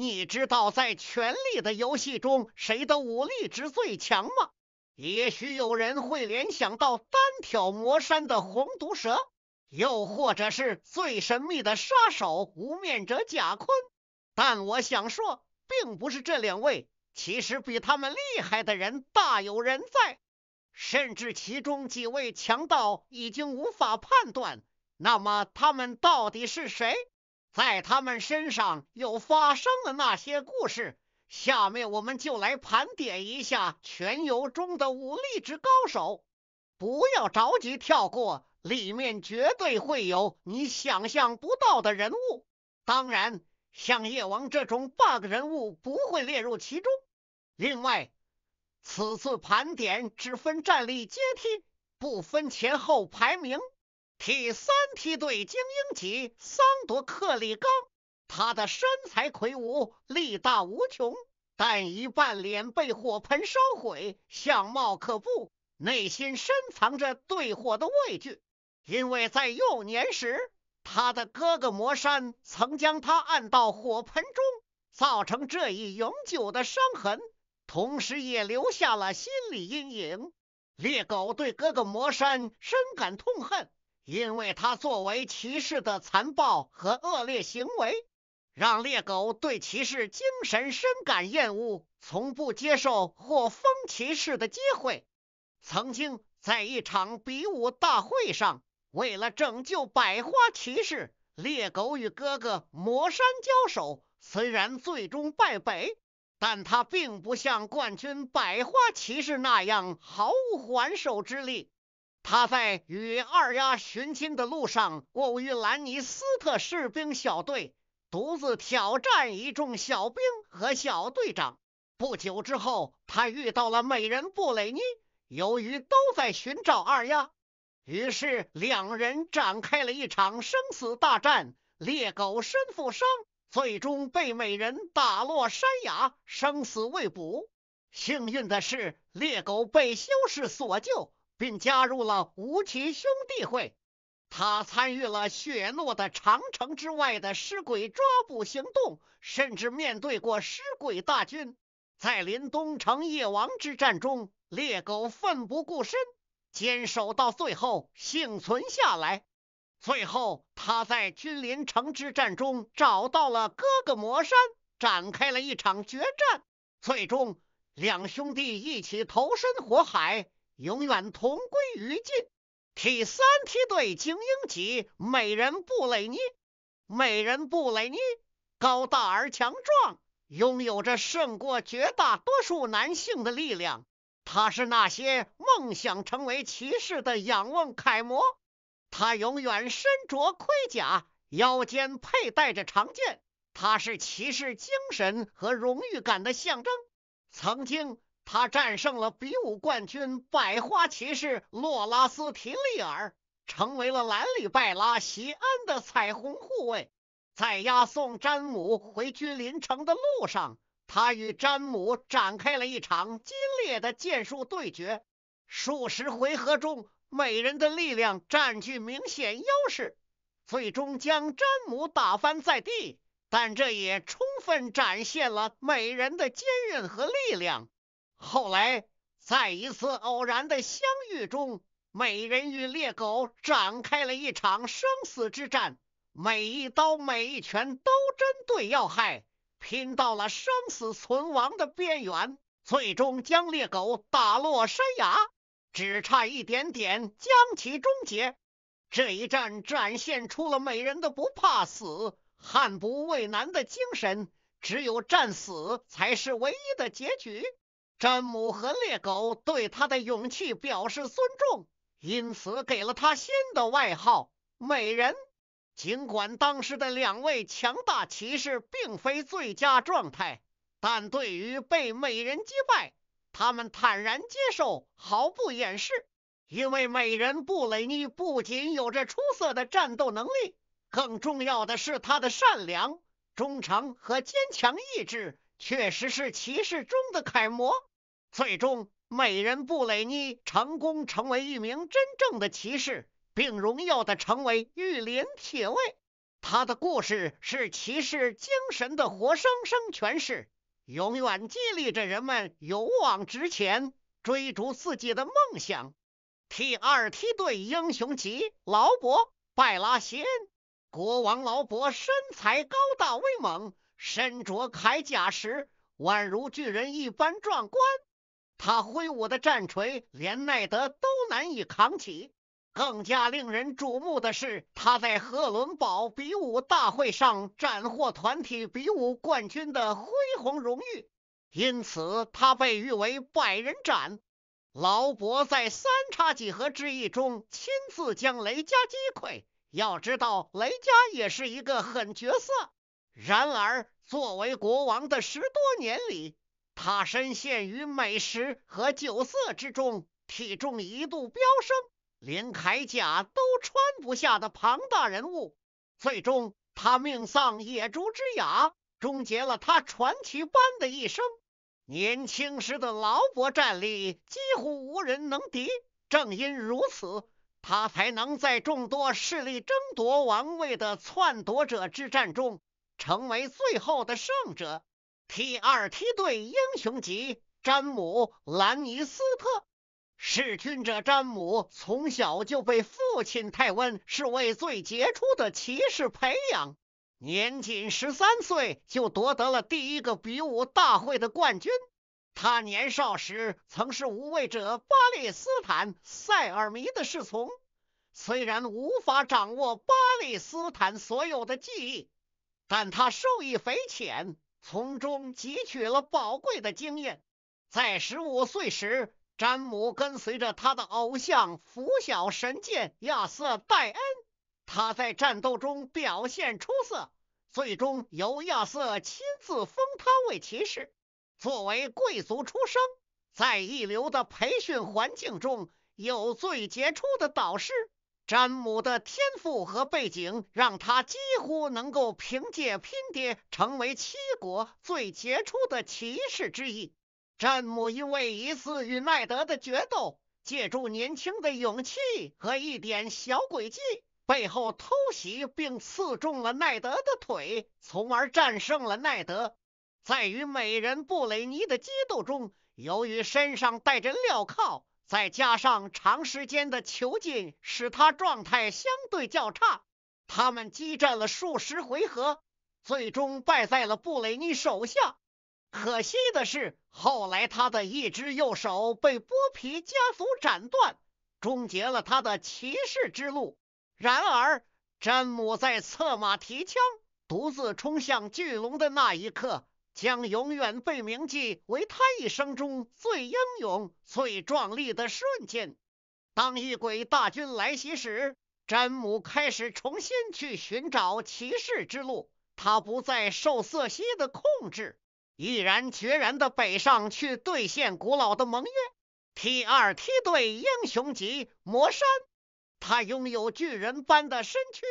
你知道在《权力的游戏》中谁的武力值最强吗？也许有人会联想到单挑魔山的红毒蛇，又或者是最神秘的杀手无面者贾坤。但我想说，并不是这两位，其实比他们厉害的人大有人在，甚至其中几位强盗已经无法判断。那么他们到底是谁？在他们身上又发生了那些故事？下面我们就来盘点一下全游中的武力值高手。不要着急跳过，里面绝对会有你想象不到的人物。当然，像叶王这种 bug 人物不会列入其中。另外，此次盘点只分战力阶梯，不分前后排名。t 三梯队精英级桑多克里冈，他的身材魁梧，力大无穷，但一半脸被火盆烧毁，相貌可怖，内心深藏着对火的畏惧。因为在幼年时，他的哥哥魔山曾将他按到火盆中，造成这一永久的伤痕，同时也留下了心理阴影。猎狗对哥哥魔山深感痛恨。因为他作为骑士的残暴和恶劣行为，让猎狗对骑士精神深感厌恶，从不接受或封骑士的机会。曾经在一场比武大会上，为了拯救百花骑士，猎狗与哥哥魔山交手，虽然最终败北，但他并不像冠军百花骑士那样毫无还手之力。他在与二丫寻亲的路上，偶遇兰尼斯特士兵小队，独自挑战一众小兵和小队长。不久之后，他遇到了美人布蕾妮。由于都在寻找二丫，于是两人展开了一场生死大战。猎狗身负伤，最终被美人打落山崖，生死未卜。幸运的是，猎狗被修士所救。并加入了吴起兄弟会。他参与了雪诺的长城之外的尸鬼抓捕行动，甚至面对过尸鬼大军。在临冬城夜王之战中，猎狗奋不顾身，坚守到最后，幸存下来。最后，他在君临城之战中找到了哥哥魔山，展开了一场决战。最终，两兄弟一起投身火海。永远同归于尽。第三梯队精英级美人布雷尼，美人布雷尼高大而强壮，拥有着胜过绝大多数男性的力量。他是那些梦想成为骑士的仰望楷模。他永远身着盔甲，腰间佩戴着长剑。他是骑士精神和荣誉感的象征。曾经。他战胜了比武冠军百花骑士洛拉斯提利尔，成为了兰里拜拉席安的彩虹护卫。在押送詹姆回君临城的路上，他与詹姆展开了一场激烈的剑术对决。数十回合中，美人的力量占据明显优势，最终将詹姆打翻在地。但这也充分展现了美人的坚韧和力量。后来，在一次偶然的相遇中，美人与猎狗展开了一场生死之战，每一刀、每一拳都针对要害，拼到了生死存亡的边缘，最终将猎狗打落山崖，只差一点点将其终结。这一战展现出了美人的不怕死、悍不畏难的精神，只有战死才是唯一的结局。詹姆和猎狗对他的勇气表示尊重，因此给了他新的外号“美人”。尽管当时的两位强大骑士并非最佳状态，但对于被美人击败，他们坦然接受，毫不掩饰。因为美人布雷尼不仅有着出色的战斗能力，更重要的是她的善良、忠诚和坚强意志，确实是骑士中的楷模。最终，美人布蕾妮成功成为一名真正的骑士，并荣耀的成为御林铁卫。他的故事是骑士精神的活生生诠释，永远激励着人们勇往直前，追逐自己的梦想。T 二梯队英雄级劳勃·拜拉恩，国王劳勃身材高大威猛，身着铠甲时宛如巨人一般壮观。他挥舞的战锤连奈德都难以扛起。更加令人瞩目的是，他在赫伦堡比武大会上斩获团体比武冠军的辉煌荣誉，因此他被誉为百人斩。劳勃在三叉戟和之役中亲自将雷加击溃。要知道，雷加也是一个狠角色。然而，作为国王的十多年里。他深陷于美食和酒色之中，体重一度飙升，连铠甲都穿不下的庞大人物。最终，他命丧野猪之牙，终结了他传奇般的一生。年轻时的劳勃战力几乎无人能敌，正因如此，他才能在众多势力争夺王位的篡夺者之战中，成为最后的胜者。第二梯队英雄级，詹姆·兰尼斯特。弑君者詹姆从小就被父亲泰温视为最杰出的骑士培养。年仅十三岁就夺得了第一个比武大会的冠军。他年少时曾是无畏者巴列斯坦·塞尔弥的侍从，虽然无法掌握巴列斯坦所有的技艺，但他受益匪浅。从中汲取了宝贵的经验。在十五岁时，詹姆跟随着他的偶像拂晓神剑亚瑟戴恩。他在战斗中表现出色，最终由亚瑟亲自封他为骑士。作为贵族出生，在一流的培训环境中，有最杰出的导师。詹姆的天赋和背景让他几乎能够凭借拼爹成为七国最杰出的骑士之一。詹姆因为一次与奈德的决斗，借助年轻的勇气和一点小诡计，背后偷袭并刺中了奈德的腿，从而战胜了奈德。在与美人布雷尼的激斗中，由于身上戴着镣铐。再加上长时间的囚禁，使他状态相对较差。他们激战了数十回合，最终败在了布雷尼手下。可惜的是，后来他的一只右手被剥皮家族斩断，终结了他的骑士之路。然而，詹姆在策马提枪，独自冲向巨龙的那一刻。将永远被铭记为他一生中最英勇、最壮丽的瞬间。当异鬼大军来袭时，詹姆开始重新去寻找骑士之路。他不再受瑟曦的控制，毅然决然的北上去兑现古老的盟约。T 二梯队英雄级魔山，他拥有巨人般的身躯，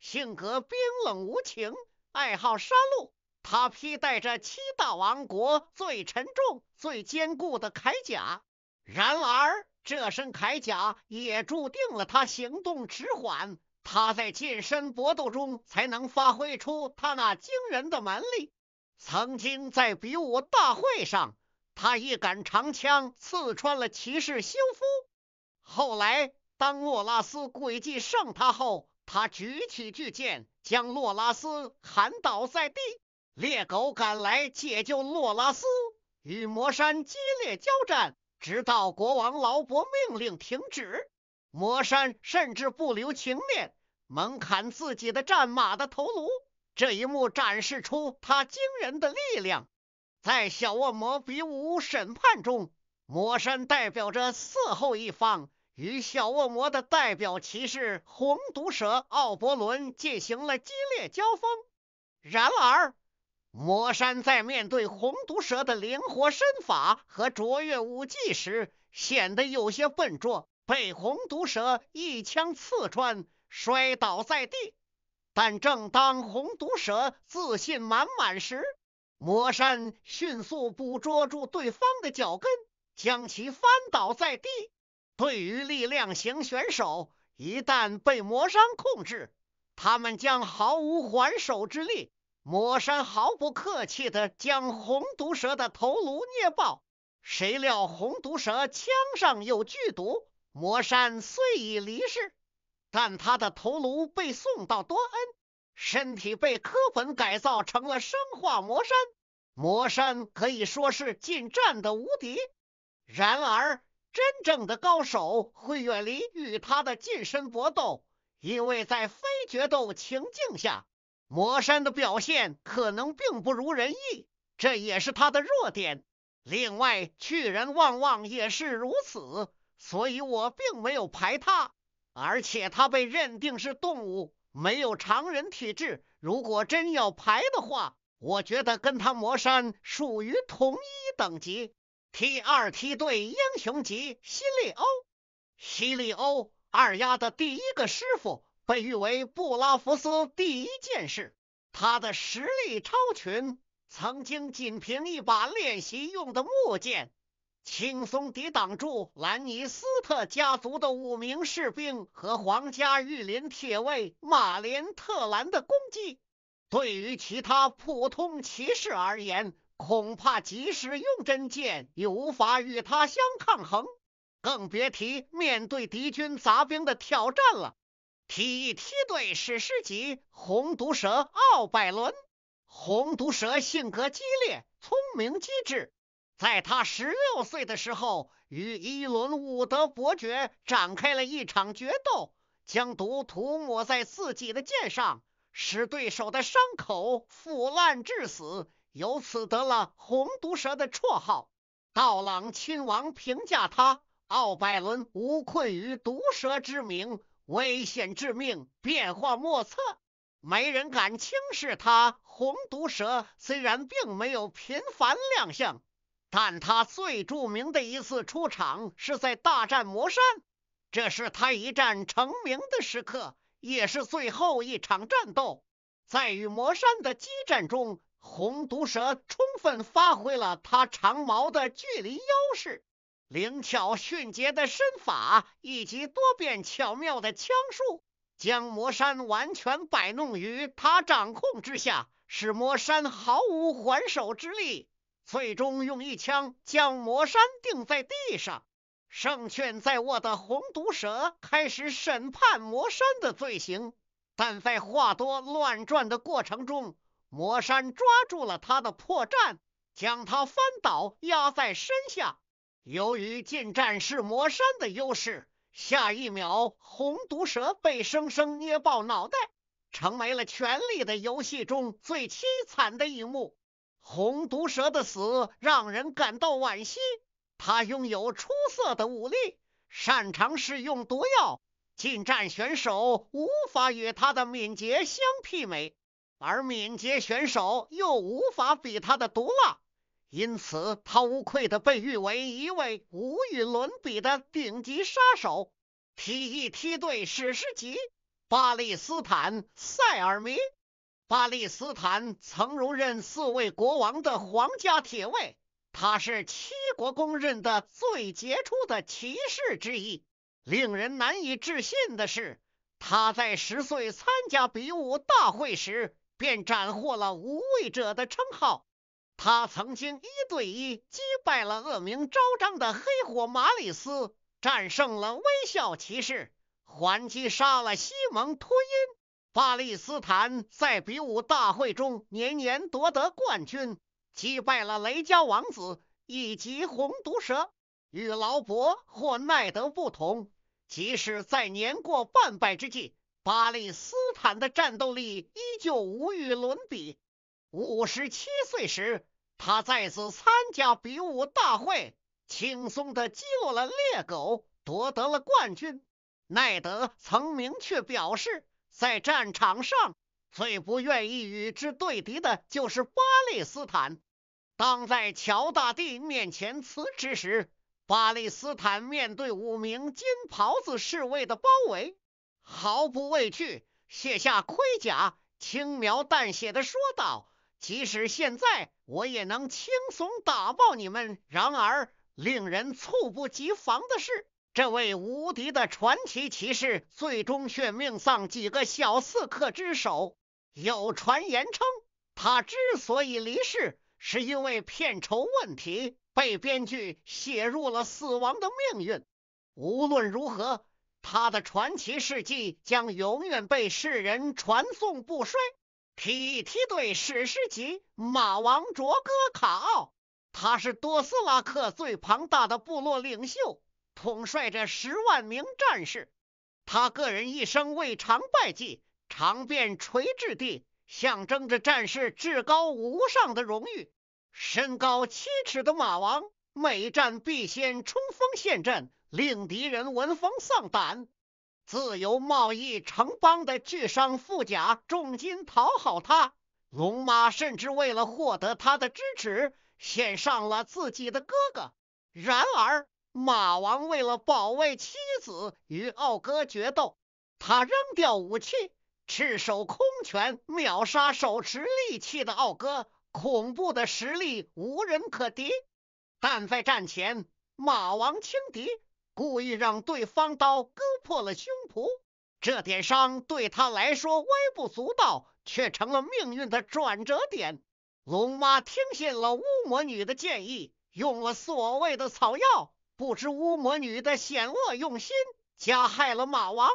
性格冰冷无情，爱好杀戮。他披戴着七大王国最沉重、最坚固的铠甲，然而这身铠甲也注定了他行动迟缓。他在近身搏斗中才能发挥出他那惊人的蛮力。曾经在比武大会上，他一杆长枪刺穿了骑士修夫。后来，当诺拉斯诡计胜他后，他举起巨剑将诺拉斯砍倒在地。猎狗赶来解救洛拉斯，与魔山激烈交战，直到国王劳勃命令停止。魔山甚至不留情面，猛砍自己的战马的头颅，这一幕展示出他惊人的力量。在小恶魔比武审判中，魔山代表着四后一方，与小恶魔的代表骑士红毒蛇奥伯伦进行了激烈交锋。然而。魔山在面对红毒蛇的灵活身法和卓越武技时，显得有些笨拙，被红毒蛇一枪刺穿，摔倒在地。但正当红毒蛇自信满满时，魔山迅速捕捉住对方的脚跟，将其翻倒在地。对于力量型选手，一旦被魔山控制，他们将毫无还手之力。魔山毫不客气地将红毒蛇的头颅捏爆，谁料红毒蛇枪上有剧毒。魔山虽已离世，但他的头颅被送到多恩，身体被科本改造成了生化魔山。魔山可以说是近战的无敌，然而真正的高手会远离与他的近身搏斗，因为在非决斗情境下。魔山的表现可能并不如人意，这也是他的弱点。另外，巨人旺旺也是如此，所以我并没有排他。而且他被认定是动物，没有常人体质。如果真要排的话，我觉得跟他魔山属于同一等级，T 二梯队英雄级西利欧。西利欧，二丫的第一个师傅。被誉为布拉福斯第一剑士，他的实力超群。曾经仅凭一把练习用的木剑，轻松抵挡住兰尼斯特家族的五名士兵和皇家御林铁卫马林特兰的攻击。对于其他普通骑士而言，恐怕即使用真剑，也无法与他相抗衡，更别提面对敌军杂兵的挑战了。体育梯队史诗级红毒蛇奥拜伦。红毒蛇性格激烈，聪明机智。在他十六岁的时候，与伊伦伍德伯爵展开了一场决斗，将毒涂抹在自己的剑上，使对手的伤口腐烂致死，由此得了“红毒蛇”的绰号。道朗亲王评价他：奥拜伦无愧于毒蛇之名。危险致命，变化莫测，没人敢轻视它。红毒蛇虽然并没有频繁亮相，但它最著名的一次出场是在大战魔山，这是它一战成名的时刻，也是最后一场战斗。在与魔山的激战中，红毒蛇充分发挥了它长矛的距离优势。灵巧迅捷的身法，以及多变巧妙的枪术，将魔山完全摆弄于他掌控之下，使魔山毫无还手之力。最终用一枪将魔山钉在地上。胜券在握的红毒蛇开始审判魔山的罪行，但在话多乱转的过程中，魔山抓住了他的破绽，将他翻倒压在身下。由于近战是魔山的优势，下一秒红毒蛇被生生捏爆脑袋，成为了权力的游戏中最凄惨的一幕。红毒蛇的死让人感到惋惜，他拥有出色的武力，擅长使用毒药，近战选手无法与他的敏捷相媲美，而敏捷选手又无法比他的毒辣。因此，他无愧地被誉为一位无与伦比的顶级杀手，T 一梯队史诗级。巴利斯坦·塞尔弥，巴利斯坦曾荣任四位国王的皇家铁卫，他是七国公认的最杰出的骑士之一。令人难以置信的是，他在十岁参加比武大会时便斩获了无畏者的称号。他曾经一对一击败了恶名昭彰的黑火马里斯，战胜了微笑骑士，还击杀了西蒙托因。巴利斯坦在比武大会中年年夺得冠军，击败了雷加王子以及红毒蛇。与劳勃或奈德不同，即使在年过半百之际，巴利斯坦的战斗力依旧无与伦比。五十七岁时。他再次参加比武大会，轻松的击落了猎狗，夺得了冠军。奈德曾明确表示，在战场上最不愿意与之对敌的就是巴利斯坦。当在乔大帝面前辞职时，巴利斯坦面对五名金袍子侍卫的包围，毫不畏惧，卸下盔甲，轻描淡写的说道。即使现在我也能轻松打爆你们。然而，令人猝不及防的是，这位无敌的传奇骑士最终却命丧几个小刺客之手。有传言称，他之所以离世，是因为片酬问题被编剧写入了死亡的命运。无论如何，他的传奇事迹将永远被世人传颂不衰。P 梯队史诗级马王卓戈卡奥，他是多斯拉克最庞大的部落领袖，统帅着十万名战士。他个人一生未尝败绩，长遍垂直地，象征着战士至高无上的荣誉。身高七尺的马王，每战必先冲锋陷阵，令敌人闻风丧胆。自由贸易城邦的巨商富甲重金讨好他，龙马甚至为了获得他的支持，献上了自己的哥哥。然而，马王为了保卫妻子，与奥哥决斗。他扔掉武器，赤手空拳秒杀手持利器的奥哥，恐怖的实力无人可敌。但在战前，马王轻敌。故意让对方刀割破了胸脯，这点伤对他来说微不足道，却成了命运的转折点。龙妈听信了巫魔女的建议，用了所谓的草药，不知巫魔女的险恶用心，加害了马王。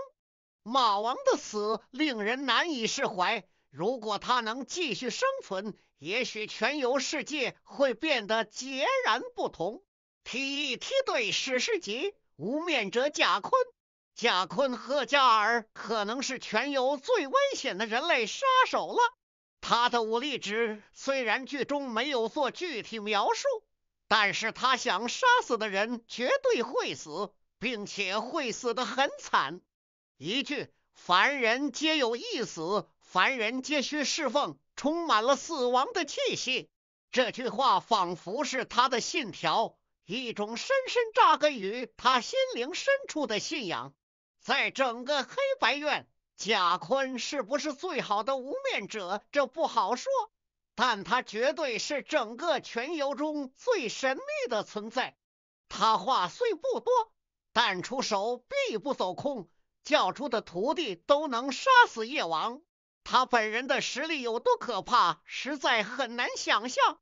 马王的死令人难以释怀。如果他能继续生存，也许全游世界会变得截然不同。踢一梯队史诗级。无面者贾坤，贾坤赫加尔可能是全游最危险的人类杀手了。他的武力值虽然剧中没有做具体描述，但是他想杀死的人绝对会死，并且会死的很惨。一句“凡人皆有一死，凡人皆需侍奉”，充满了死亡的气息。这句话仿佛是他的信条。一种深深扎根于他心灵深处的信仰，在整个黑白院，贾坤是不是最好的无面者，这不好说，但他绝对是整个全游中最神秘的存在。他话虽不多，但出手必不走空，教出的徒弟都能杀死夜王。他本人的实力有多可怕，实在很难想象。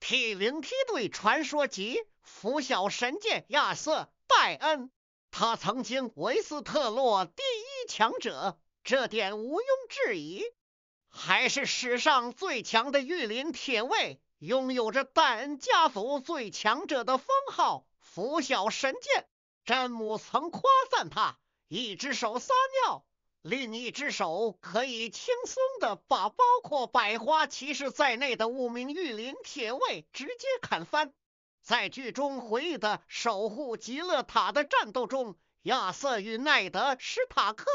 T 零梯队传说级拂晓神剑亚瑟戴恩，他曾经维斯特洛第一强者，这点毋庸置疑，还是史上最强的御林铁卫，拥有着戴恩家族最强者的封号拂晓神剑。詹姆曾夸赞他，一只手撒尿。另一只手可以轻松的把包括百花骑士在内的五名御林铁卫直接砍翻。在剧中回忆的守护极乐塔的战斗中，亚瑟与奈德·史塔克、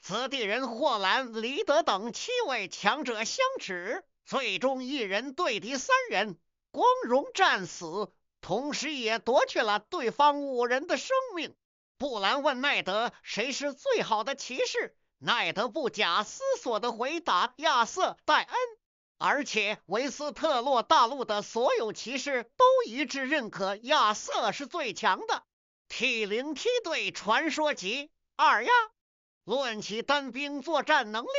泽地人霍兰·里德等七位强者相持，最终一人对敌三人，光荣战死，同时也夺去了对方五人的生命。布兰问奈德：“谁是最好的骑士？”奈德不假思索的回答：“亚瑟·戴恩。”而且维斯特洛大陆的所有骑士都一致认可亚瑟是最强的，T 零梯队传说级。二丫，论起单兵作战能力，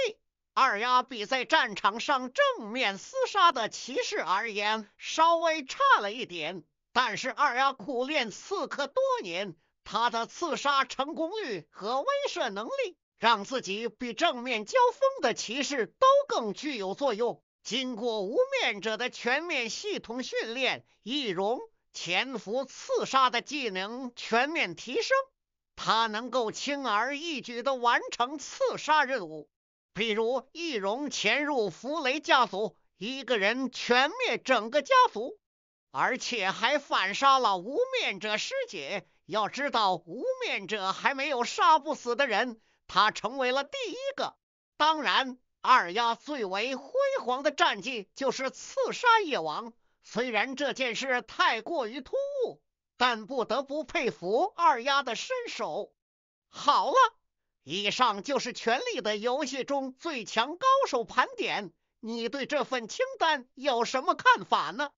二丫比在战场上正面厮杀的骑士而言稍微差了一点，但是二丫苦练刺客多年。他的刺杀成功率和威慑能力，让自己比正面交锋的骑士都更具有作用。经过无面者的全面系统训练，易容、潜伏、刺杀的技能全面提升，他能够轻而易举地完成刺杀任务。比如，易容潜入弗雷家族，一个人全灭整个家族，而且还反杀了无面者师姐。要知道，无面者还没有杀不死的人，他成为了第一个。当然，二丫最为辉煌的战绩就是刺杀夜王，虽然这件事太过于突兀，但不得不佩服二丫的身手。好了，以上就是《权力的游戏》中最强高手盘点，你对这份清单有什么看法呢？